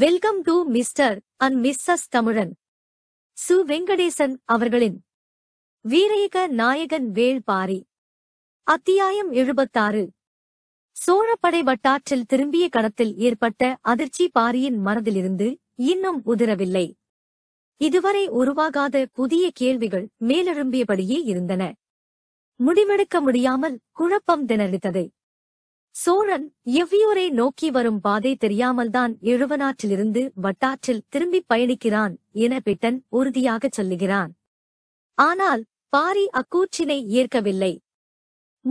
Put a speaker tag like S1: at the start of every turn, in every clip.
S1: welcome to mister and missus Tamizhan Su Venkatesan அவர்களின் வீரயக நாயகன் வேள்பாரி அத்தியாயம் எழுபத்தாறு சோழப்படை வட்டாற்றில் திரும்பிய கடத்தில் ஏற்பட்ட அதிர்ச்சி பாரியின் மனதிலிருந்து இன்னும் உதிரவில்லை இதுவரை உருவாகாத புதிய கேள்விகள் மேலெழும்பியபடியே இருந்தன முடிவெடுக்க முடியாமல் குழப்பம் திணறித்தது சோழன் எவ்வியூரை நோக்கி வரும் பாதை தெரியாமல்தான் எழுவனாற்றிலிருந்து வட்டாற்றில் திரும்பி பயணிக்கிறான் என பிட்டன் உறுதியாகச் சொல்லுகிறான் ஆனால் பாரி அக்கூற்றினை ஏற்கவில்லை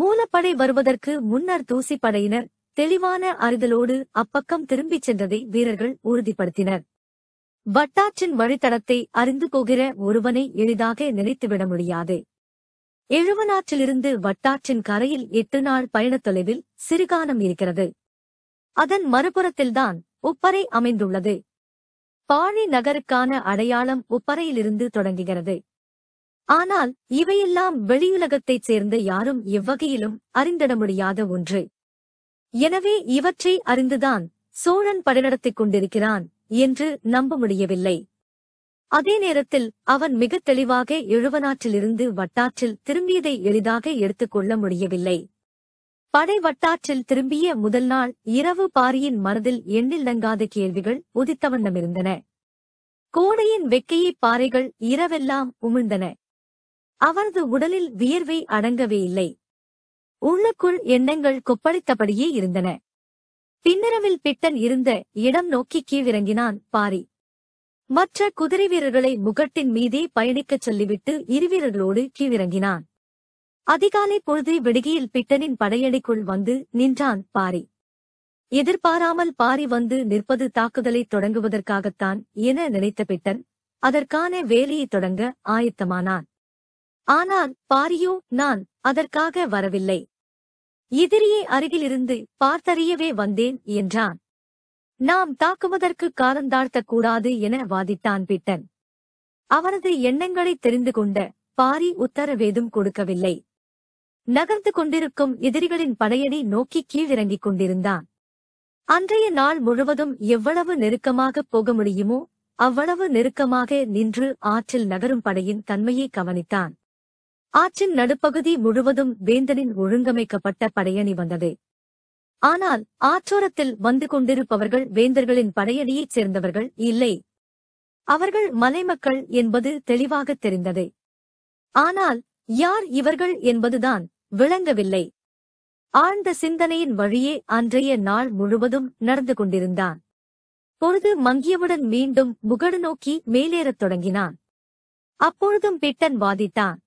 S1: மூலப்படை வருவதற்கு முன்னர் தூசிப்படையினர் தெளிவான அறிதலோடு அப்பக்கம் திரும்பிச் சென்றதை வீரர்கள் உறுதிப்படுத்தினர் வட்டாற்றின் வழித்தடத்தை அறிந்து போகிற ஒருவனை எளிதாக நினைத்துவிட முடியாது எழுவனாற்றிலிருந்து வட்டாற்றின் கரையில் எட்டு நாள் பயணத் தொலைவில் சிறுகானம் இருக்கிறது அதன் மறுபுறத்தில்தான் உப்பரை அமைந்துள்ளது பாழி நகருக்கான அடையாளம் உப்பரையிலிருந்து தொடங்குகிறது ஆனால் இவையெல்லாம் வெளியுலகத்தைச் சேர்ந்த யாரும் எவ்வகையிலும் அறிந்திட முடியாத ஒன்று எனவே இவற்றை அறிந்துதான் சோழன் படைநடத்திக் கொண்டிருக்கிறான் என்று நம்ப முடியவில்லை அதே நேரத்தில் அவன் மிகத் தெளிவாக எழுவனாற்றிலிருந்து வட்டாற்றில் திரும்பியதை எளிதாக எடுத்துக்கொள்ள முடியவில்லை படை வட்டாற்றில் திரும்பிய முதல் நாள் இரவு பாரியின் மனதில் எண்ணில்லங்காத கேள்விகள் உதித்தவண்ணமிருந்தன கோடையின் வெக்கையை பாறைகள் இரவெல்லாம் உமிழ்ந்தன அவரது உடலில் வியர்வை அடங்கவே இல்லை உள்ளுக்குள் எண்ணங்கள் கொப்பளித்தபடியே இருந்தன பின்னரவில் பிட்டன் இருந்த இடம் நோக்கி கீவிறங்கினான் பாரி மற்ற குதிரை வீரர்களை முகட்டின் மீதே பயணிக்கச் சொல்லிவிட்டு இருவீரர்களோடு கீழிறங்கினான் அதிகாலை பொழுது விடுகியில் பிட்டனின் படையணிக்குள் வந்து நின்றான் பாரி எதிர்பாராமல் பாரி வந்து நிற்பது தாக்குதலை தொடங்குவதற்காகத்தான் என நினைத்த பிட்டன் அதற்கான வேலையை தொடங்க ஆயத்தமானான் ஆனால் பாரியோ நான் அதற்காக வரவில்லை எதிரியை அருகிலிருந்து பார்த்தறியவே வந்தேன் என்றான் நாம் தாக்குவதற்கு காலந்தாழ்த்தக்கூடாது என வாதிட்டான் பிட்டன் அவனது எண்ணங்களை தெரிந்து கொண்ட பாரி உத்தரவேதும் கொடுக்கவில்லை நகர்ந்து கொண்டிருக்கும் எதிரிகளின் படையணி நோக்கி கீழிறங்கிக் கொண்டிருந்தான் அன்றைய நாள் முழுவதும் எவ்வளவு நெருக்கமாக போக முடியுமோ அவ்வளவு நெருக்கமாக நின்று ஆற்றில் நகரும் படையின் தன்மையை கவனித்தான் ஆற்றின் நடுப்பகுதி முழுவதும் வேந்தனின் ஒழுங்கமைக்கப்பட்ட படையணி வந்தது ஆனால் ஆற்றோரத்தில் வந்து கொண்டிருப்பவர்கள் வேந்தர்களின் படையணியைச் சேர்ந்தவர்கள் இல்லை அவர்கள் மலைமக்கள் என்பது தெளிவாகத் தெரிந்தது ஆனால் யார் இவர்கள் என்பதுதான் விளங்கவில்லை ஆழ்ந்த சிந்தனையின் வழியே அன்றைய நாள் முழுவதும் நடந்து கொண்டிருந்தான் பொழுது மங்கியவுடன் மீண்டும் முகடு நோக்கி மேலேறத் தொடங்கினான் அப்பொழுதும் பிட்டன் வாதித்தான்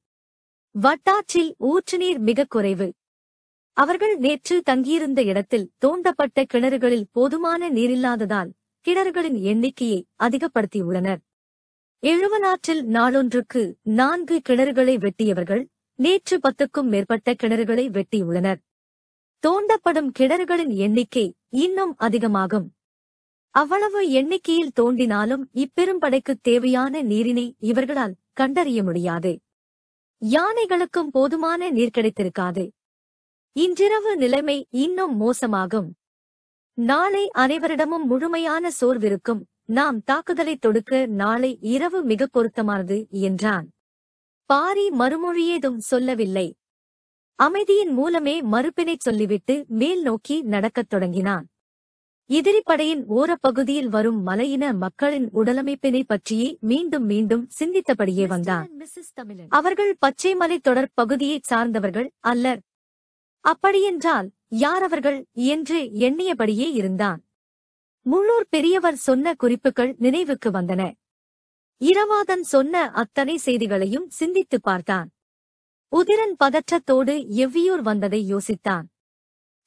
S1: வட்டாற்றில் ஊற்றுநீர் மிகக் குறைவு அவர்கள் நேற்று தங்கியிருந்த இடத்தில் தோண்டப்பட்ட கிணறுகளில் போதுமான நீரில்லாததால் கிணறுகளின் எண்ணிக்கையை அதிகப்படுத்தியுள்ளனர் எழுவனாற்றில் நாளொன்றுக்கு நான்கு கிணறுகளை வெட்டியவர்கள் நேற்று பத்துக்கும் மேற்பட்ட கிணறுகளை வெட்டியுள்ளனர் தோண்டப்படும் கிணறுகளின் எண்ணிக்கை இன்னும் அதிகமாகும் அவ்வளவு எண்ணிக்கையில் தோண்டினாலும் இப்பெரும்படைக்கு தேவையான நீரினை இவர்களால் கண்டறிய முடியாது யானைகளுக்கும் போதுமான நீர் கிடைத்திருக்காது இன்றிரவு நிலைமை இன்னும் மோசமாகும் நாளை அனைவரிடமும் முழுமையான சோர்விருக்கும் நாம் தாக்குதலை தொடுக்க நாளை இரவு மிக பொருத்தமானது என்றான் பாரி மறுமொழியேதும் சொல்லவில்லை அமைதியின் மூலமே மறுப்பினை சொல்லிவிட்டு மேல் நோக்கி நடக்கத் தொடங்கினான் எதிரிப்படையின் ஓரப்பகுதியில் வரும் மலையின மக்களின் உடலமைப்பினை பற்றியே மீண்டும் மீண்டும் சிந்தித்தபடியே வந்தான் அவர்கள் பச்சை மலை தொடர் பகுதியைச் சார்ந்தவர்கள் அல்லர் அப்படியென்றால் யார் அவர்கள் என்று எண்ணியபடியே இருந்தான் முள்ளூர் பெரியவர் சொன்ன குறிப்புகள் நினைவுக்கு வந்தன இரவாதன் சொன்ன அத்தனை செய்திகளையும் சிந்தித்து பார்த்தான் உதிரன் பதற்றத்தோடு எவ்வியூர் வந்ததை யோசித்தான்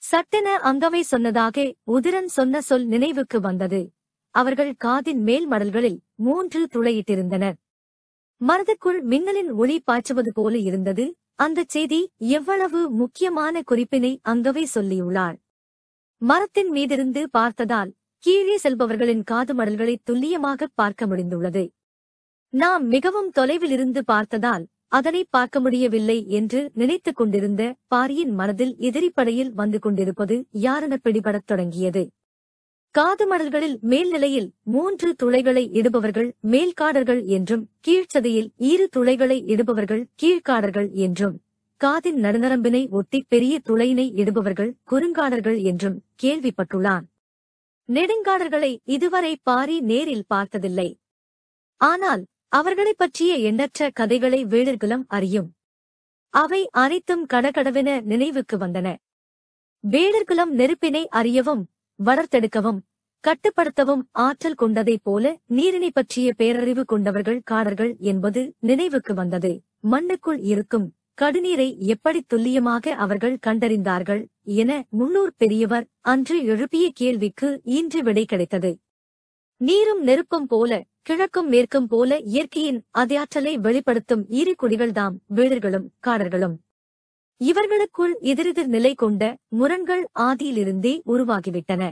S1: சட்டென அங்கவை சொன்னதாக உதிரன் சொன்ன சொல் நினைவுக்கு வந்தது அவர்கள் காதின் மேல் மடல்களில் மூன்று துளையிட்டிருந்தனர் மனதுக்குள் மின்னலின் ஒளி பாய்ச்சுவது போல இருந்தது அந்தச் செய்தி எவ்வளவு முக்கியமான குறிப்பினை அங்கவே சொல்லியுள்ளாள் மரத்தின் மீதிருந்து பார்த்ததால் கீழே செல்பவர்களின் காது மடல்களை துல்லியமாக பார்க்க முடிந்துள்ளது நாம் மிகவும் தொலைவில் இருந்து பார்த்ததால் அதனை பார்க்க முடியவில்லை என்று நினைத்துக் கொண்டிருந்த பாரியின் மனதில் எதிரிப்படையில் வந்து கொண்டிருப்பது யாரென பிடிபடத் தொடங்கியது காது மடல்களில் மேல்நிலையில் மூன்று துளைகளை இடுபவர்கள் மேல்காடர்கள் என்றும் கீழ்ச்சதையில் இரு துளைகளை இடுபவர்கள் கீழ்காடர்கள் என்றும் காதின் நடுநரம்பினை ஒட்டி பெரிய துளையினை இடுபவர்கள் குறுங்காடர்கள் என்றும் கேள்விப்பட்டுள்ளான் நெடுங்காடர்களை இதுவரை பாரி நேரில் பார்த்ததில்லை ஆனால் அவர்களைப் பற்றிய எண்ணற்ற கதைகளை வேடர்களும் அறியும் அவை அனைத்தும் கடகடவென நினைவுக்கு வந்தன வேடர்களும் நெருப்பினை அறியவும் வளர்த்தெடுக்கவும் கட்டுப்படுத்தவும் ஆற்றல் கொண்டதைப் போல நீரினை பற்றிய பேரறிவு கொண்டவர்கள் காரர்கள் என்பது நினைவுக்கு வந்தது மண்ணுக்குள் இருக்கும் கடுநீரை எப்படி துல்லியமாக அவர்கள் கண்டறிந்தார்கள் என முன்னூர் பெரியவர் அன்று எழுப்பிய கேள்விக்கு இன்று விடை கிடைத்தது நீரும் நெருப்பும் போல கிழக்கும் மேற்கும் போல இயற்கையின் அதியாற்றலை வெளிப்படுத்தும் இரு குடிகள்தாம் வீரர்களும் காடர்களும் இவர்களுக்குள் எதிரெதிர் நிலை கொண்ட முரண்கள் ஆதியிலிருந்தே உருவாகிவிட்டன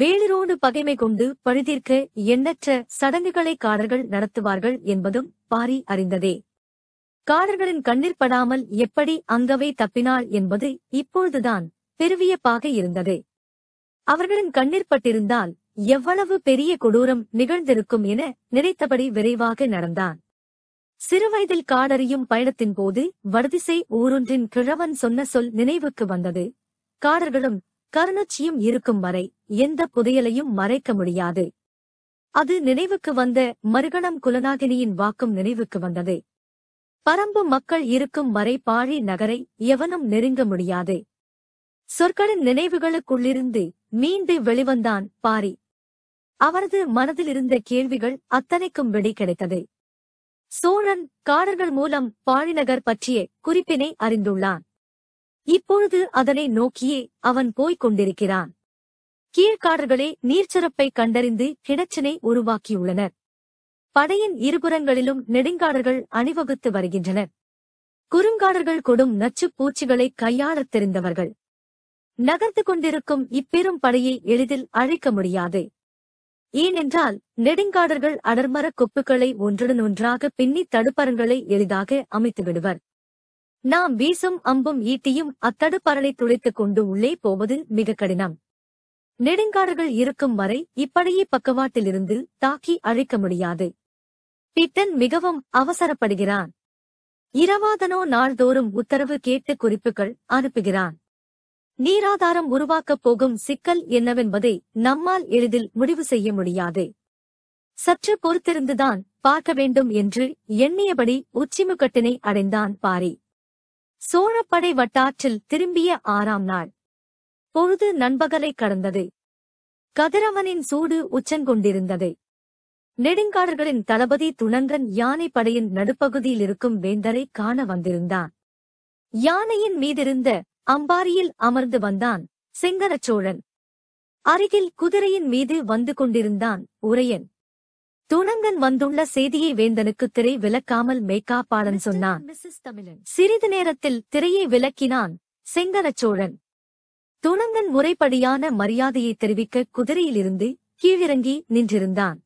S1: வேளிரோடு பகைமை கொண்டு பழுதீர்க்க எண்ணற்ற சடங்குகளை காரர்கள் நடத்துவார்கள் என்பதும் பாரி அறிந்ததே காரர்களின் கண்ணீர் படாமல் எப்படி அங்கவே தப்பினாள் என்பது இப்பொழுதுதான் பெருவியப்பாக இருந்தது அவர்களின் கண்ணீர் பட்டிருந்தால் எவ்வளவு பெரிய கொடூரம் நிகழ்ந்திருக்கும் என நினைத்தபடி விரைவாக நடந்தான் சிறுவயதில் காடறியும் பயணத்தின் போது வடதிசை ஊரொன்றின் கிழவன் சொன்ன சொல் நினைவுக்கு வந்தது காடர்களும் கருணச்சியும் இருக்கும் வரை எந்த புதையலையும் மறைக்க முடியாது அது நினைவுக்கு வந்த மருகணம் குலநாகினியின் வாக்கும் நினைவுக்கு வந்தது பரம்பு மக்கள் இருக்கும் வரை பாழி நகரை எவனும் நெருங்க முடியாது சொற்களின் நினைவுகளுக்குள்ளிருந்து மீண்டு வெளிவந்தான் பாரி அவரது மனதிலிருந்த கேள்விகள் அத்தனைக்கும் வெடி கிடைத்தது சோழன் காரர்கள் மூலம் பாழிநகர் பற்றிய குறிப்பினை அறிந்துள்ளான் இப்பொழுது அதனை நோக்கியே அவன் போய்க் கொண்டிருக்கிறான் கீழ்காரர்களே நீர்ச்சிறப்பை கண்டறிந்து கிணச்சினை உருவாக்கியுள்ளனர் படையின் இருபுறங்களிலும் நெடுங்காடர்கள் அணிவகுத்து வருகின்றனர் குறுங்காடர்கள் கொடும் நச்சுப் பூச்சிகளை கையாளத் தெரிந்தவர்கள் நகர்ந்து கொண்டிருக்கும் இப்பெரும் படையை எளிதில் அழைக்க முடியாது ஏனென்றால் நெடுங்காடர்கள் அடர்மரக் கொப்புகளை ஒன்றுடன் ஒன்றாக பின்னி தடுப்பரங்களை எளிதாக அமைத்து விடுவர் நாம் வீசும் அம்பும் ஈட்டியும் அத்தடுப்பரலை துளைத்துக் கொண்டு உள்ளே போவது மிக கடினம் நெடுங்காடர்கள் இருக்கும் வரை இப்படியே பக்கவாட்டிலிருந்து தாக்கி அழிக்க முடியாது பிட்டன் மிகவும் அவசரப்படுகிறான் இரவாதனோ நாள்தோறும் உத்தரவு கேட்டு குறிப்புகள் அனுப்புகிறான் நீராதாரம் உருவாக்கப் போகும் சிக்கல் என்னவென்பதை நம்மால் எளிதில் முடிவு செய்ய முடியாது சற்று பொறுத்திருந்துதான் பார்க்க வேண்டும் என்று எண்ணியபடி உச்சிமுகட்டினை அடைந்தான் பாரி சோழப்படை வட்டாற்றில் திரும்பிய ஆறாம் நாள் பொழுது நண்பகலை கடந்தது கதிரவனின் சூடு உச்சங்கொண்டிருந்தது நெடுங்காடர்களின் தளபதி துணங்கன் யானைப்படையின் நடுப்பகுதியில் இருக்கும் வேந்தரை காண வந்திருந்தான் யானையின் மீதிருந்த அம்பாரியில் அமர்ந்து வந்தான் செங்கரச்சோழன் அருகில் குதிரையின் மீது வந்து கொண்டிருந்தான் உரையன் துணங்கன் வந்துள்ள செய்தியை வேந்தனுக்கு திரை விலக்காமல் மேக்காப்பாளன் சொன்னான் சிறிது நேரத்தில் திரையை விலக்கினான் செங்கரச்சோழன் துணங்கன் முறைப்படியான மரியாதையை தெரிவிக்க குதிரையிலிருந்து கீழிறங்கி நின்றிருந்தான்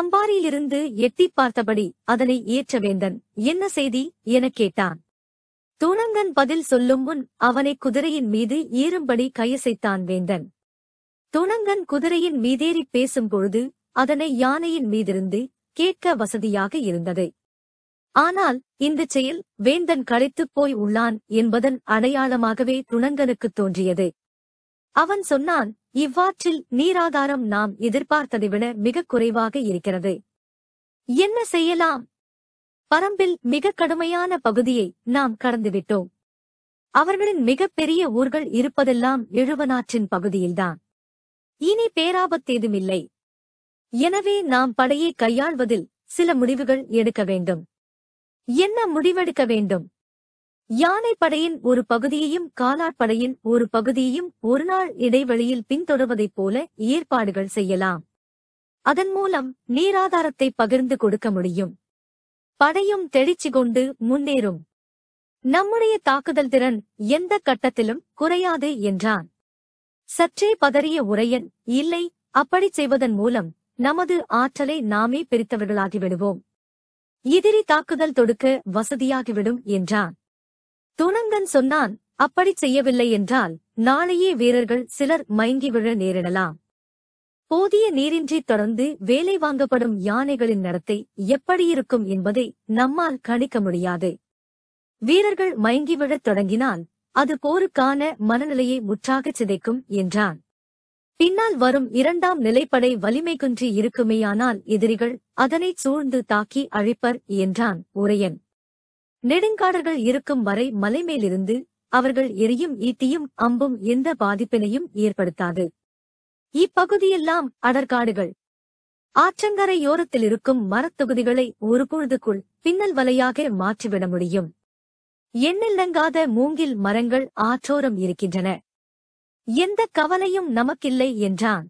S1: அம்பாரியிலிருந்து எட்டிப் பார்த்தபடி அதனை ஏற்ற வேந்தன் என்ன செய்தி எனக் கேட்டான் தூணங்கன் பதில் சொல்லும் முன் அவனை குதிரையின் மீது ஏறும்படி கையசைத்தான் வேந்தன் துணங்கன் குதிரையின் மீதேறி பேசும்பொழுது அதனை யானையின் மீதிருந்து கேட்க வசதியாக இருந்தது ஆனால் இந்த செயல் வேந்தன் களைத்துப் போய் உள்ளான் என்பதன் அடையாளமாகவே துணங்கனுக்குத் தோன்றியது அவன் சொன்னான் இவ்வாற்றில் நீராதாரம் நாம் எதிர்பார்த்ததை விட மிகக் குறைவாக இருக்கிறது என்ன செய்யலாம் பரம்பில் மிக கடுமையான பகுதியை நாம் கடந்துவிட்டோம் அவர்களின் மிகப்பெரிய ஊர்கள் இருப்பதெல்லாம் எழுவனாற்றின் பகுதியில்தான் இனி பேராபத்தேதுமில்லை எனவே நாம் படையை கையாள்வதில் சில முடிவுகள் எடுக்க வேண்டும் என்ன முடிவெடுக்க வேண்டும் யானை படையின் ஒரு பகுதியையும் காலாட்படையின் ஒரு பகுதியையும் ஒரு நாள் இடைவெளியில் பின்தொடர்வதைப் போல ஏற்பாடுகள் செய்யலாம் அதன் மூலம் நீராதாரத்தை பகிர்ந்து கொடுக்க முடியும் படையும் தெளிச்சு கொண்டு முன்னேறும் நம்முடைய தாக்குதல் திறன் எந்த கட்டத்திலும் குறையாது என்றான் சற்றே பதறிய உரையன் இல்லை அப்படிச் செய்வதன் மூலம் நமது ஆற்றலை நாமே பிரித்தவர்களாகிவிடுவோம் எதிரி தாக்குதல் தொடுக்க வசதியாகிவிடும் என்றான் துணங்கன் சொன்னான் அப்படிச் செய்யவில்லை என்றால் நாளையே வீரர்கள் சிலர் மயங்கி விழ நேரிடலாம் போதிய நீரின்றி தொடர்ந்து வேலை வாங்கப்படும் யானைகளின் நடத்தை எப்படியிருக்கும் என்பதை நம்மால் கணிக்க முடியாது வீரர்கள் மயங்கிவிடத் தொடங்கினால் அது போருக்கான மனநிலையை முற்றாகச் சிதைக்கும் என்றான் பின்னால் வரும் இரண்டாம் நிலைப்படை வலிமை குன்றி இருக்குமேயானால் எதிரிகள் அதனைச் சூழ்ந்து தாக்கி அழிப்பர் என்றான் உரையன் நெடுங்காடர்கள் இருக்கும் வரை மலைமேலிருந்து அவர்கள் எரியும் ஈட்டியும் அம்பும் எந்த பாதிப்பினையும் ஏற்படுத்தாது இப்பகுதியெல்லாம் அடர்காடுகள் ஆற்றங்கரையோரத்தில் இருக்கும் மரத்தொகுதிகளை ஒரு பொழுதுக்குள் பின்னல் வலையாக மாற்றிவிட முடியும் எண்ணில்லங்காத மூங்கில் மரங்கள் ஆற்றோரம் இருக்கின்றன எந்த கவலையும் நமக்கில்லை என்றான்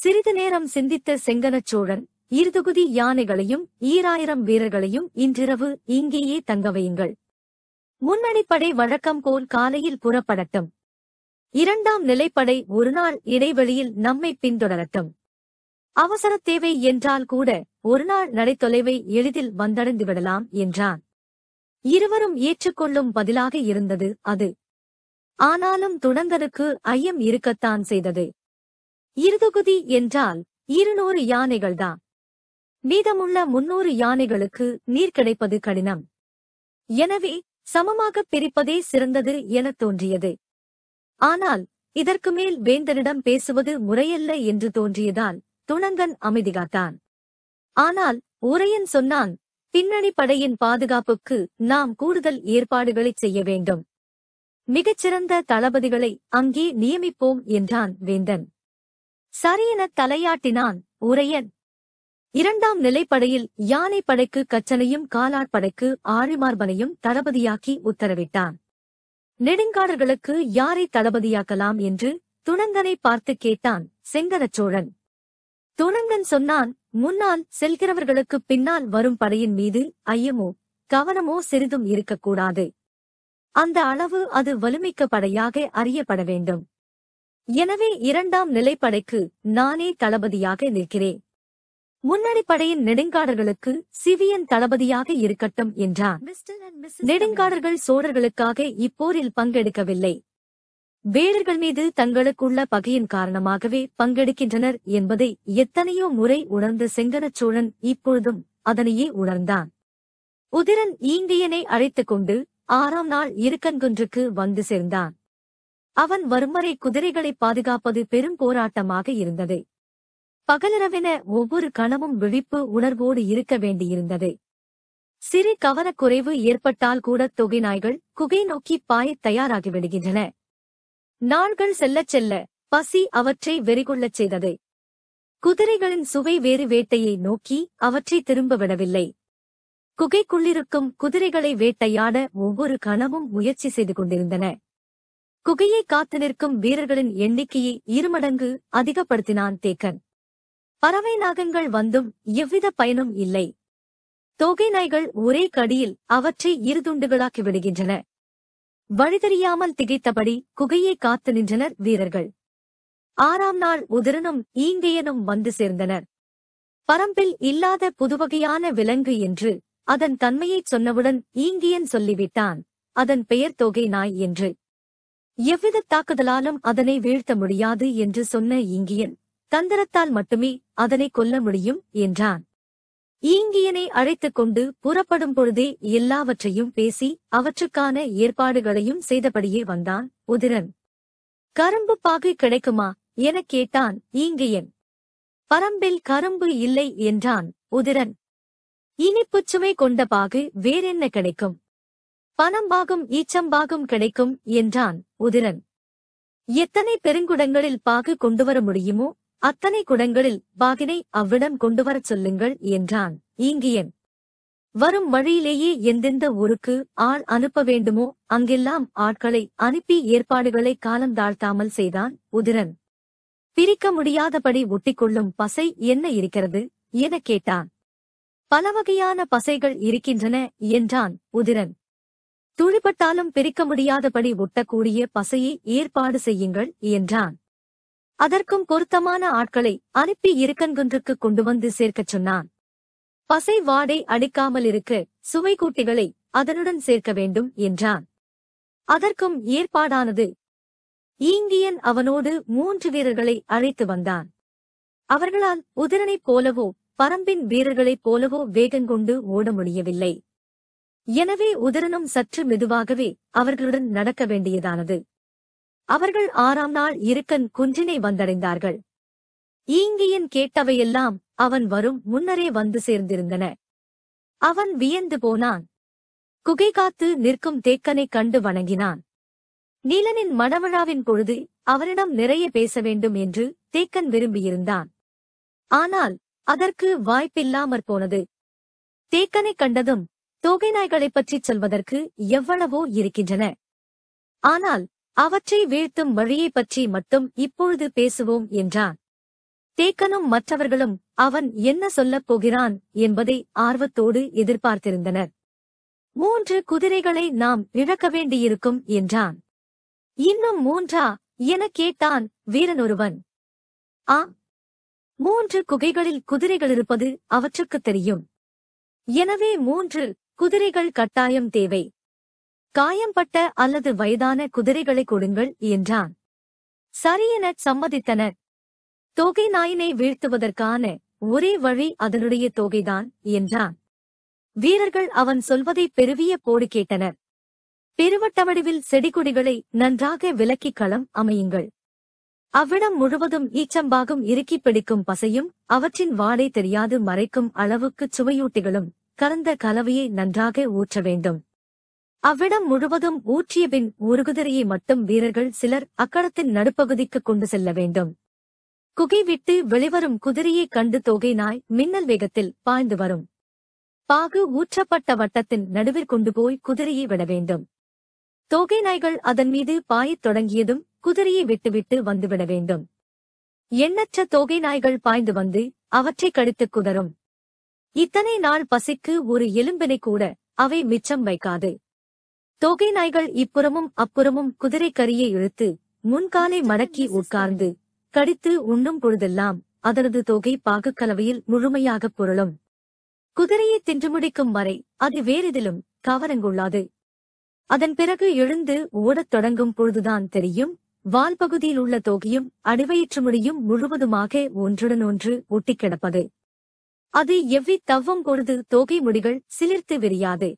S1: சிறிது நேரம் சிந்தித்த செங்கனச் சோழன் இருதுகுதி யானைகளையும் ஈராயிரம் வீரர்களையும் இன்றிரவு இங்கேயே தங்க வையுங்கள் முன்னணிப்படை வழக்கம் போல் காலையில் புறப்படட்டும் இரண்டாம் நிலைப்படை ஒருநாள் இடைவெளியில் நம்மை பின்தொடரட்டும் அவசர தேவை என்றால் கூட ஒருநாள் நடைத்தொலைவை எளிதில் வந்தடைந்துவிடலாம் என்றான் இருவரும் ஏற்றுக்கொள்ளும் பதிலாக இருந்தது அது ஆனாலும் துணங்கனுக்கு ஐயம் இருக்கத்தான் செய்தது இருதொகுதி என்றால் இருநூறு யானைகள்தான் மீதமுள்ள முன்னூறு யானைகளுக்கு நீர் கிடைப்பது கடினம் எனவே சமமாகப் பிரிப்பதே சிறந்தது எனத் தோன்றியது ஆனால் இதற்கு மேல் வேந்தனிடம் பேசுவது முறையல்ல என்று தோன்றியதால் துணங்கன் அமைதிகாத்தான் ஆனால் உரையன் சொன்னான் பின்னணி படையின் பாதுகாப்புக்கு நாம் கூடுதல் ஏற்பாடுகளை செய்ய வேண்டும் மிகச்சிறந்த தளபதிகளை அங்கே நியமிப்போம் என்றான் வேந்தன் சரியெனத் தலையாட்டினான் உரையன் இரண்டாம் நிலைப்படையில் யானைப்படைக்கு கச்சனையும் காலாட்படைக்கு ஆழிமார்பனையும் தளபதியாக்கி உத்தரவிட்டான் நெடுங்காடர்களுக்கு யாரை தளபதியாக்கலாம் என்று துணங்கனை பார்த்து கேட்டான் செங்கனச் சோழன் துணங்கன் சொன்னான் முன்னால் செல்கிறவர்களுக்கு பின்னால் வரும் படையின் மீது ஐயமோ கவனமோ சிறிதும் இருக்கக்கூடாது அந்த அளவு அது வலுமிக்க படையாக அறியப்பட வேண்டும் எனவே இரண்டாம் நிலைப்படைக்கு நானே தளபதியாக நிற்கிறேன் முன்னணிப்படையின் நெடுங்காடர்களுக்கு சிவியன் தளபதியாக இருக்கட்டும் என்றார் நெடுங்காடர்கள் சோழர்களுக்காக இப்போரில் பங்கெடுக்கவில்லை வேடர்கள் மீது தங்களுக்குள்ள பகையின் காரணமாகவே பங்கெடுக்கின்றனர் என்பதை எத்தனையோ முறை உணர்ந்த செங்கனச் சோழன் இப்பொழுதும் அதனையே உணர்ந்தான் உதிரன் ஈங்கியனை அழைத்துக் கொண்டு ஆறாம் நாள் இருக்கன்குன்றுக்கு வந்து சேர்ந்தான் அவன் வறுமறை குதிரைகளை பாதுகாப்பது பெரும் போராட்டமாக இருந்தது பகலிரவின ஒவ்வொரு கணமும் விழிப்பு உணர்வோடு இருக்க வேண்டியிருந்தது சிறு கவனக்குறைவு ஏற்பட்டால் கூட தொகை நாய்கள் குகை நோக்கி பாயத் தயாராகிவிடுகின்றன நாள்கள் செல்லச் செல்ல பசி அவற்றை வெறிகொள்ளச் செய்தது குதிரைகளின் சுவை வேறு வேட்டையை நோக்கி அவற்றை திரும்ப விடவில்லை குகைக்குள்ளிருக்கும் குதிரைகளை வேட்டையாட ஒவ்வொரு கணமும் முயற்சி செய்து கொண்டிருந்தன குகையை காத்து நிற்கும் வீரர்களின் எண்ணிக்கையை இருமடங்கு அதிகப்படுத்தினான் தேக்கன் பறவை நாகங்கள் வந்தும் எவ்வித பயனும் இல்லை தொகை நாய்கள் ஒரே கடியில் அவற்றை இருதுண்டுகளாக்கி விடுகின்றன வழிதறியாமல் திகைத்தபடி குகையை காத்து நின்றனர் வீரர்கள் ஆறாம் நாள் உதிரனும் ஈங்கையனும் வந்து சேர்ந்தனர் பரம்பில் இல்லாத புதுவகையான விலங்கு என்று அதன் தன்மையைச் சொன்னவுடன் ஈங்கியன் சொல்லிவிட்டான் அதன் பெயர் தொகை நாய் என்று எவ்வித தாக்குதலாலும் அதனை வீழ்த்த முடியாது என்று சொன்ன ஈங்கியன் தந்திரத்தால் மட்டுமே அதனை கொல்ல முடியும் என்றான் ஈங்கியனை அழைத்துக் கொண்டு புறப்படும் பொழுதே எல்லாவற்றையும் பேசி அவற்றுக்கான ஏற்பாடுகளையும் செய்தபடியே வந்தான் உதிரன் கரும்பு பாகை கிடைக்குமா எனக் கேட்டான் ஈங்கியன் பரம்பில் கரும்பு இல்லை என்றான் உதிரன் இனிப்புச் சுமை கொண்ட பாகு வேறென்ன கிடைக்கும் பணம்பாகும் ஈச்சம்பாகும் கிடைக்கும் என்றான் உதிரன் எத்தனை பெருங்குடங்களில் பாகு கொண்டுவர முடியுமோ அத்தனை குடங்களில் பாகினை அவ்விடம் கொண்டு வரச் சொல்லுங்கள் என்றான் ஈங்கியன் வரும் வழியிலேயே எந்தெந்த ஊருக்கு ஆள் அனுப்ப வேண்டுமோ அங்கெல்லாம் ஆட்களை அனுப்பி ஏற்பாடுகளை காலந்தாழ்த்தாமல் செய்தான் உதிரன் பிரிக்க முடியாதபடி ஒட்டிக்கொள்ளும் பசை என்ன இருக்கிறது எனக் கேட்டான் பலவகையான பசைகள் இருக்கின்றன என்றான் உதிரன் துழிபட்டாலும் பிரிக்க முடியாதபடி ஒட்டக்கூடிய பசையை ஏற்பாடு செய்யுங்கள் என்றான் அதற்கும் பொருத்தமான ஆட்களை அனுப்பி இருக்கன்குன்றுக்கு கொண்டு வந்து சேர்க்கச் சொன்னான் பசை வாடை அடிக்காமல் இருக்க சுவை கூட்டிகளை அதனுடன் சேர்க்க வேண்டும் என்றான் அதற்கும் ஏற்பாடானது ஈங்கியன் அவனோடு மூன்று வீரர்களை அழைத்து வந்தான் அவர்களால் உதிரனைப் போலவோ பரம்பின் வீரர்களைப் போலவோ வேகங்கொண்டு ஓட முடியவில்லை எனவே உதிரனும் சற்று மெதுவாகவே அவர்களுடன் நடக்க வேண்டியதானது அவர்கள் ஆறாம் நாள் இருக்கன் குன்றினை வந்தடைந்தார்கள் ஈங்கியன் கேட்டவையெல்லாம் அவன் வரும் முன்னரே வந்து சேர்ந்திருந்தன அவன் வியந்து போனான் குகை காத்து நிற்கும் தேக்கனைக் கண்டு வணங்கினான் நீலனின் மணவிழாவின் பொழுது அவரிடம் நிறைய பேச வேண்டும் என்று தேக்கன் விரும்பியிருந்தான் ஆனால் அதற்கு வாய்ப்பில்லாமற் போனது தேக்கனைக் கண்டதும் தோகை நாய்களைப் பற்றிச் சொல்வதற்கு எவ்வளவோ இருக்கின்றன ஆனால் அவற்றை வீழ்த்தும் வழியைப் பற்றி மட்டும் இப்பொழுது பேசுவோம் என்றான் தேக்கனும் மற்றவர்களும் அவன் என்ன சொல்லப் போகிறான் என்பதை ஆர்வத்தோடு எதிர்பார்த்திருந்தனர் மூன்று குதிரைகளை நாம் இழக்க வேண்டியிருக்கும் என்றான் இன்னும் மூன்றா என கேட்டான் வீரனொருவன் ஆ மூன்று குகைகளில் குதிரைகள் இருப்பது அவற்றுக்குத் தெரியும் எனவே மூன்று குதிரைகள் கட்டாயம் தேவை காயம்பட்ட அல்லது வயதான குதிரைகளை கொடுங்கள் என்றான் சரியென சம்மதித்தனர் தொகை நாயினை வீழ்த்துவதற்கான ஒரே வழி அதனுடைய தொகைதான் என்றான் வீரர்கள் அவன் சொல்வதை பெருவிய போடு கேட்டனர் பெருவட்ட வடிவில் செடிகொடிகளை நன்றாக விலக்கிக் களம் அமையுங்கள் அவ்விடம் முழுவதும் ஈச்சம்பாகும் இறுக்கி பிடிக்கும் பசையும் அவற்றின் வாடை தெரியாது மறைக்கும் அளவுக்கு சுவையூட்டிகளும் கலந்த கலவையை நன்றாக ஊற்ற வேண்டும் அவ்விடம் முழுவதும் ஊற்றியபின் குதிரையை மட்டும் வீரர்கள் சிலர் அக்கடத்தின் நடுப்பகுதிக்கு கொண்டு செல்ல வேண்டும் குகை விட்டு வெளிவரும் குதிரையை கண்டு தொகை நாய் மின்னல் வேகத்தில் பாய்ந்து வரும் பாகு ஊற்றப்பட்ட வட்டத்தின் நடுவில் கொண்டு போய் குதிரையை விட வேண்டும் தொகை நாய்கள் அதன் மீது பாயத் தொடங்கியதும் குதிரையை விட்டுவிட்டு வந்துவிட வேண்டும் எண்ணற்ற தொகை நாய்கள் பாய்ந்து வந்து அவற்றை கடித்து குதரும் இத்தனை நாள் பசிக்கு ஒரு எலும்பினை கூட அவை மிச்சம் வைக்காது தோகை நாய்கள் இப்புறமும் அப்புறமும் குதிரை கரியை இழுத்து முன்காலை மடக்கி உட்கார்ந்து கடித்து உண்ணும் பொழுதெல்லாம் அதனது தொகை பாகக்கலவையில் முழுமையாக பொருளும் குதிரையை தின்று முடிக்கும் வரை அது வேறெதிலும் கவரங்குள்ளாது அதன் பிறகு எழுந்து ஓடத் தொடங்கும் பொழுதுதான் தெரியும் வால் பகுதியில் உள்ள தொகையும் அடிவயிற்று முடியும் முழுவதுமாக ஒன்றுடன் ஒன்று ஒட்டி கிடப்பது அது எவ்வி தவ்வும் பொழுது தொகை முடிகள் சிலிர்த்து விரியாது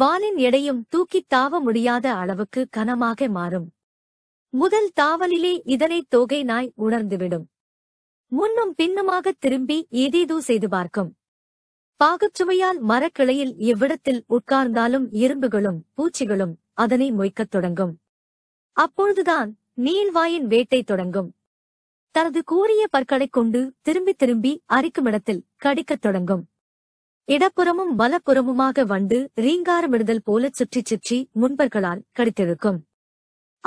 S1: வானின் எடையும் தூக்கித் தாவ முடியாத அளவுக்கு கனமாக மாறும் முதல் தாவலிலே இதனை தோகை நாய் உணர்ந்துவிடும் முன்னும் பின்னுமாக திரும்பி ஏதேதோ செய்து பார்க்கும் பாகச்சுவையால் மரக்கிளையில் எவ்விடத்தில் உட்கார்ந்தாலும் இரும்புகளும் பூச்சிகளும் அதனை மொய்க்கத் தொடங்கும் அப்பொழுதுதான் நீள்வாயின் வேட்டை தொடங்கும் தனது கூறிய பற்களைக் கொண்டு திரும்பி திரும்பி அரிக்குமிடத்தில் கடிக்கத் தொடங்கும் இடப்புறமும் வலப்புறமுமாக வண்டு ரீங்காரமிடுதல் போலச் சுற்றிச் சுற்றி முன்பர்களால் கடித்திருக்கும்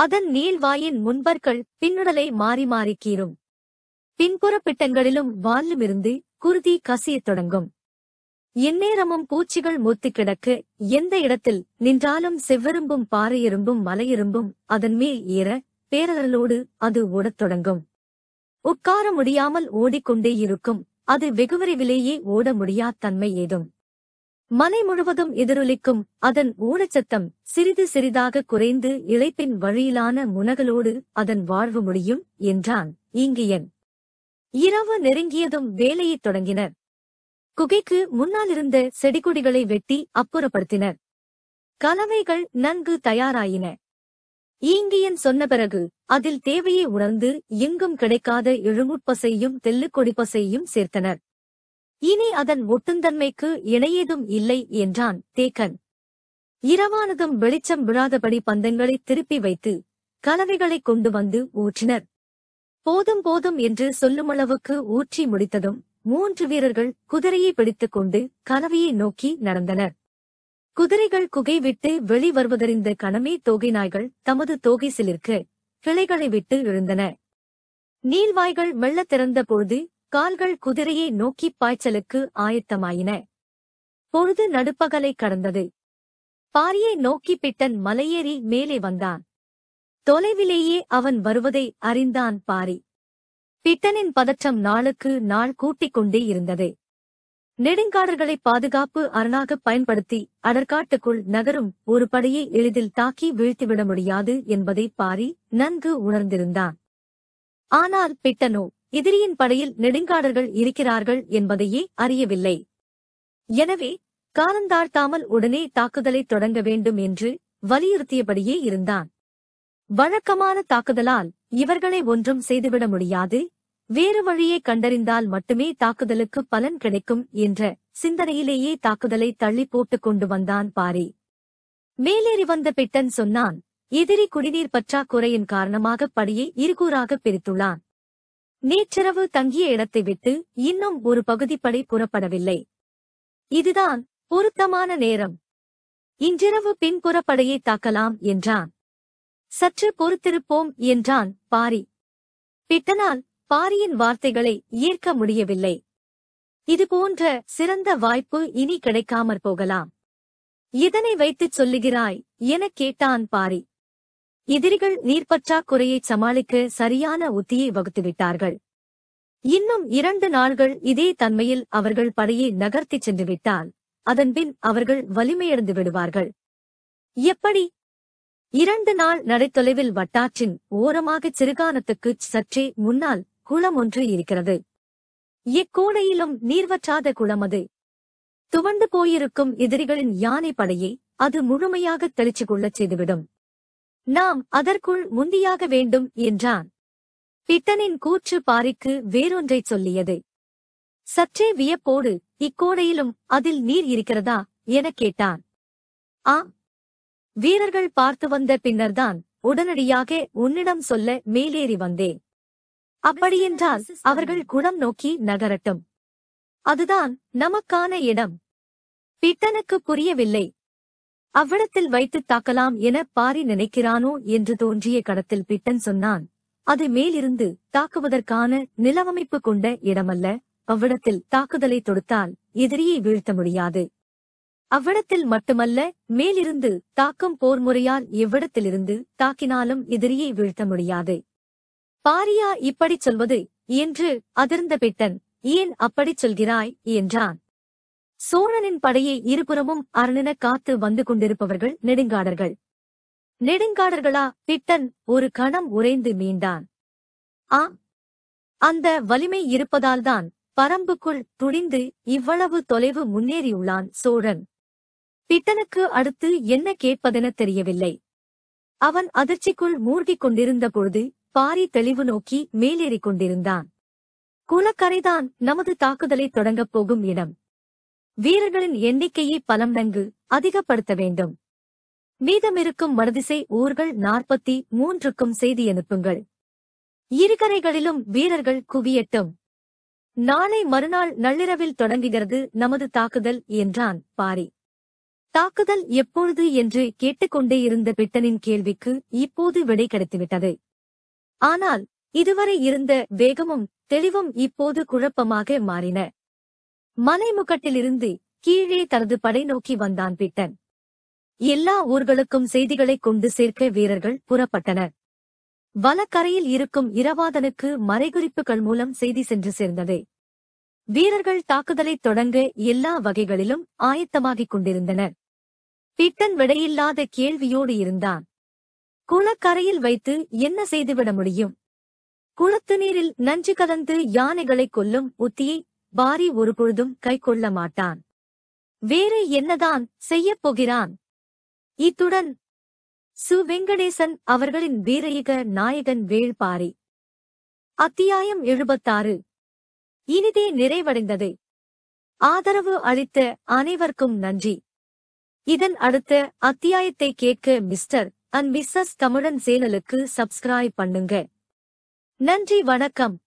S1: அதன் நீள்வாயின் முன்பர்கள் பின்னுடலை மாறி மாறி கீறும் பின்புற பிட்டங்களிலும் வாலிலுமிருந்து குருதி கசியத் தொடங்கும் எந்நேரமும் பூச்சிகள் மூத்து கிடக்கு எந்த இடத்தில் நின்றாலும் செவ்வெரும்பும் பாறையெரும்பும் மலையெரும்பும் அதன் மேல் ஏற பேரலோடு அது ஓடத் தொடங்கும் உட்கார முடியாமல் ஓடிக்கொண்டே இருக்கும் அது வெகுவிரைவிலேயே ஓட முடியா தன்மை ஏதும் மனை முழுவதும் எதிரொலிக்கும் அதன் ஊனச்சத்தம் சிறிது சிறிதாக குறைந்து இழைப்பின் வழியிலான முனகளோடு அதன் வாழ்வு முடியும் என்றான் ஈங்கியன் இரவு நெருங்கியதும் வேலையைத் தொடங்கினர் குகைக்கு முன்னாலிருந்த செடிகொடிகளை வெட்டி அப்புறப்படுத்தினர் கலவைகள் நன்கு தயாராயின ஈங்கியன் சொன்ன பிறகு அதில் தேவையை உணர்ந்து எங்கும் கிடைக்காத இழுமுட்பசையும் தெல்லுக்கொடிப்பசையும் சேர்த்தனர் இனி அதன் ஒட்டுந்தன்மைக்கு இணையேதும் இல்லை என்றான் தேக்கன் இரவானதும் வெளிச்சம் விழாதபடி பந்தங்களை திருப்பி வைத்து கலவைகளை கொண்டு வந்து ஊற்றினர் போதும் போதும் என்று சொல்லுமளவுக்கு ஊற்றி முடித்ததும் மூன்று வீரர்கள் குதிரையை பிடித்துக் கொண்டு கலவையை நோக்கி நடந்தனர் குதிரைகள் குகை விட்டு வெளி வருவதறிந்த கணமே தோகை நாய்கள் தமது தோகை சிலிற்கு கிளைகளை விட்டு எழுந்தன நீள்வாய்கள் மெல்ல திறந்த பொழுது கால்கள் குதிரையை நோக்கி பாய்ச்சலுக்கு ஆயத்தமாயின பொழுது நடுப்பகலை கடந்தது பாரியை நோக்கி பிட்டன் மலையேறி மேலே வந்தான் தொலைவிலேயே அவன் வருவதை அறிந்தான் பாரி பிட்டனின் பதற்றம் நாளுக்கு நாள் கூட்டிக் கொண்டே இருந்தது நெடுங்காடர்களை பாதுகாப்பு அரணாக பயன்படுத்தி அடற்காட்டுக்குள் நகரும் ஒரு படையை எளிதில் தாக்கி வீழ்த்திவிட முடியாது என்பதை பாரி நன்கு உணர்ந்திருந்தான் ஆனால் பிட்டனோ எதிரியின் படையில் நெடுங்காடர்கள் இருக்கிறார்கள் என்பதையே அறியவில்லை எனவே காலந்தாழ்த்தாமல் உடனே தாக்குதலை தொடங்க வேண்டும் என்று வலியுறுத்தியபடியே இருந்தான் வழக்கமான தாக்குதலால் இவர்களை ஒன்றும் செய்துவிட முடியாது வேறு வழியை கண்டறிந்தால் மட்டுமே தாக்குதலுக்கு பலன் கிடைக்கும் என்ற சிந்தனையிலேயே தாக்குதலை தள்ளி போட்டுக் கொண்டு வந்தான் பாரி மேலேறி வந்த பிட்டன் சொன்னான் எதிரி குடிநீர் பற்றாக்குறையின் காரணமாக படியை இருகூறாக பிரித்துள்ளான் நேற்றிரவு தங்கிய இடத்தை விட்டு இன்னும் ஒரு பகுதி புறப்படவில்லை இதுதான் பொருத்தமான நேரம் இன்றிரவு பின்புறப்படையை தாக்கலாம் என்றான் சற்று பொறுத்திருப்போம் என்றான் பாரி பிட்டனால் பாரியின் வார்த்தைகளை ஈர்க்க முடியவில்லை இதுபோன்ற சிறந்த வாய்ப்பு இனி கிடைக்காமற் போகலாம் இதனை வைத்துச் சொல்லுகிறாய் எனக் கேட்டான் பாரி எதிரிகள் நீர்ப்பற்றாக்குறையைச் சமாளிக்க சரியான உத்தியை வகுத்துவிட்டார்கள் இன்னும் இரண்டு நாள்கள் இதே தன்மையில் அவர்கள் படையை நகர்த்திச் சென்றுவிட்டால் அதன்பின் அவர்கள் வலிமையடைந்து விடுவார்கள் எப்படி இரண்டு நாள் நடைத்தொலைவில் வட்டாற்றின் ஓரமாகச் சிறுகானத்துக்குச் சற்றே முன்னால் குளம் ஒன்று இருக்கிறது இக்கோடையிலும் நீர்வற்றாத அது துவண்டு போயிருக்கும் எதிரிகளின் யானை படையை அது முழுமையாக தெளிச்சு கொள்ளச் செய்துவிடும் நாம் அதற்குள் முந்தியாக வேண்டும் என்றான் பிட்டனின் கூற்று பாரிக்கு வேறொன்றை சொல்லியது சற்றே வியப்போடு இக்கோடையிலும் அதில் நீர் இருக்கிறதா எனக் கேட்டான் ஆ வீரர்கள் பார்த்து வந்த பின்னர்தான் உடனடியாக உன்னிடம் சொல்ல மேலேறி வந்தேன் அப்படியென்றால் அவர்கள் குணம் நோக்கி நகரட்டும் அதுதான் நமக்கான இடம் பிட்டனுக்கு புரியவில்லை அவ்விடத்தில் வைத்து தாக்கலாம் என பாரி நினைக்கிறானோ என்று தோன்றிய கடத்தில் பிட்டன் சொன்னான் அது மேலிருந்து தாக்குவதற்கான நிலவமைப்பு கொண்ட இடமல்ல அவ்விடத்தில் தாக்குதலை தொடுத்தால் எதிரியை வீழ்த்த முடியாது அவ்விடத்தில் மட்டுமல்ல மேலிருந்து தாக்கும் போர் முறையால் எவ்விடத்திலிருந்து தாக்கினாலும் எதிரியை வீழ்த்த முடியாது பாரியா இப்படிச் சொல்வது என்று அதிர்ந்த பிட்டன் ஏன் அப்படிச் சொல்கிறாய் என்றான் சோழனின் படையை இருபுறமும் அரணென காத்து வந்து கொண்டிருப்பவர்கள் நெடுங்காடர்கள் நெடுங்காடர்களா பிட்டன் ஒரு கணம் உறைந்து மீண்டான் ஆ அந்த வலிமை இருப்பதால்தான் பரம்புக்குள் துடிந்து இவ்வளவு தொலைவு முன்னேறியுள்ளான் சோழன் பிட்டனுக்கு அடுத்து என்ன கேட்பதென தெரியவில்லை அவன் அதிர்ச்சிக்குள் மூழ்கிக் கொண்டிருந்த பொழுது பாரி தெளிவு நோக்கி மேலேறிக் கொண்டிருந்தான் குளக்கரைதான் நமது தாக்குதலை தொடங்கப் போகும் இடம் வீரர்களின் எண்ணிக்கையை பலம் நங்கு அதிகப்படுத்த வேண்டும் மீதமிருக்கும் மருதிசை ஊர்கள் நாற்பத்தி மூன்றுக்கும் செய்தி அனுப்புங்கள் இருகரைகளிலும் வீரர்கள் குவியட்டும் நாளை மறுநாள் நள்ளிரவில் தொடங்குகிறது நமது தாக்குதல் என்றான் பாரி தாக்குதல் எப்பொழுது என்று கேட்டுக்கொண்டே இருந்த பிட்டனின் கேள்விக்கு இப்போது விடை கிடைத்துவிட்டது ஆனால் இதுவரை இருந்த வேகமும் தெளிவும் இப்போது குழப்பமாக மாறின மலைமுகட்டிலிருந்து கீழே தனது படை நோக்கி வந்தான் பிட்டன் எல்லா ஊர்களுக்கும் செய்திகளை கொண்டு சேர்க்க வீரர்கள் புறப்பட்டனர் வலக்கரையில் இருக்கும் இரவாதனுக்கு மறைகுறிப்புகள் மூலம் செய்தி சென்று சேர்ந்தது வீரர்கள் தாக்குதலைத் தொடங்க எல்லா வகைகளிலும் ஆயத்தமாகிக் கொண்டிருந்தனர் பிட்டன் விடையில்லாத கேள்வியோடு இருந்தான் குளக்கரையில் வைத்து என்ன செய்துவிட முடியும் குளத்து நீரில் நஞ்சு கலந்து யானைகளை கொல்லும் உத்தியை பாரி ஒருபொழுதும் கொள்ள மாட்டான் வேறு என்னதான் செய்யப் போகிறான் இத்துடன் சு வெங்கடேசன் அவர்களின் வீரயிக நாயகன் வேள்பாரி அத்தியாயம் எழுபத்தாறு இனிதே நிறைவடைந்தது ஆதரவு அளித்த அனைவருக்கும் நன்றி இதன் அடுத்த அத்தியாயத்தை கேட்க மிஸ்டர் மிஸ்ஸஸ் தமிழன் சேனலுக்கு சப்ஸ்கிரைப் பண்ணுங்க நன்றி வணக்கம்